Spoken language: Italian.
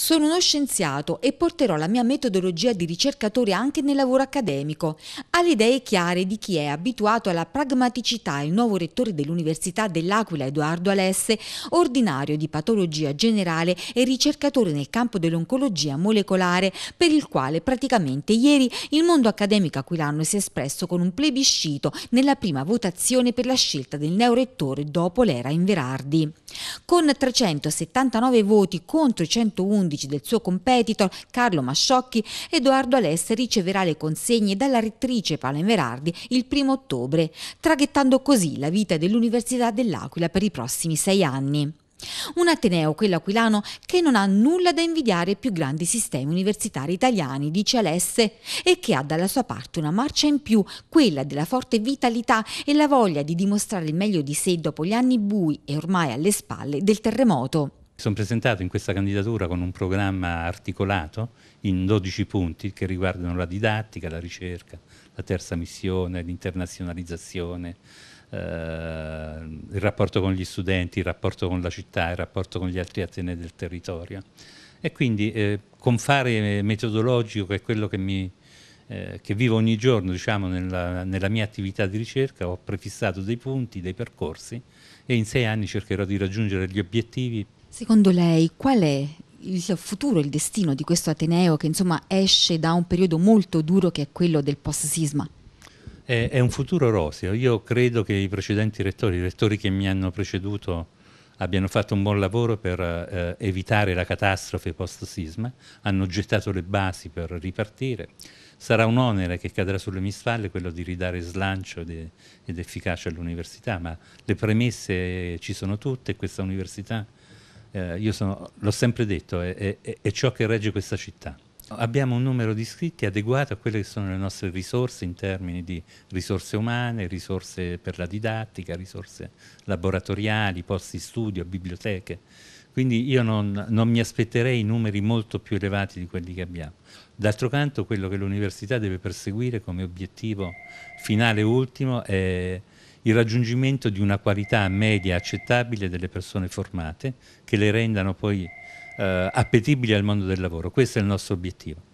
Sono uno scienziato e porterò la mia metodologia di ricercatore anche nel lavoro accademico. Ha le idee chiare di chi è abituato alla pragmaticità, il nuovo rettore dell'Università dell'Aquila Edoardo Alesse, ordinario di patologia generale e ricercatore nel campo dell'oncologia molecolare, per il quale praticamente ieri il mondo accademico aquilano si è espresso con un plebiscito nella prima votazione per la scelta del neorettore dopo l'era in Verardi. Con 379 voti contro 111 11 del suo competitor Carlo Masciocchi, Edoardo Alessi riceverà le consegne dalla rettrice Paola Inverardi il primo ottobre, traghettando così la vita dell'Università dell'Aquila per i prossimi sei anni. Un Ateneo, quello aquilano, che non ha nulla da invidiare ai più grandi sistemi universitari italiani, dice Alesse, e che ha dalla sua parte una marcia in più, quella della forte vitalità e la voglia di dimostrare il meglio di sé dopo gli anni bui e ormai alle spalle del terremoto sono presentato in questa candidatura con un programma articolato in 12 punti che riguardano la didattica, la ricerca, la terza missione, l'internazionalizzazione, eh, il rapporto con gli studenti, il rapporto con la città, il rapporto con gli altri atenei del territorio. E quindi eh, con fare metodologico, che è quello che, mi, eh, che vivo ogni giorno diciamo, nella, nella mia attività di ricerca, ho prefissato dei punti, dei percorsi e in sei anni cercherò di raggiungere gli obiettivi Secondo lei qual è il futuro, il destino di questo Ateneo che insomma esce da un periodo molto duro che è quello del post-sisma? È, è, un futuro roseo. Io credo che i precedenti rettori, i rettori che mi hanno preceduto, abbiano fatto un buon lavoro per eh, evitare la catastrofe post-sisma, hanno gettato le basi per ripartire. Sarà un onere che cadrà sulle mie spalle quello di ridare slancio ed, ed efficacia all'università, ma le premesse ci sono tutte, questa università eh, io sono, l'ho sempre detto, è, è, è ciò che regge questa città. Abbiamo un numero di iscritti adeguato a quelle che sono le nostre risorse in termini di risorse umane, risorse per la didattica, risorse laboratoriali, posti studio, biblioteche. Quindi io non, non mi aspetterei numeri molto più elevati di quelli che abbiamo. D'altro canto quello che l'università deve perseguire come obiettivo finale e ultimo è il raggiungimento di una qualità media accettabile delle persone formate che le rendano poi eh, appetibili al mondo del lavoro. Questo è il nostro obiettivo.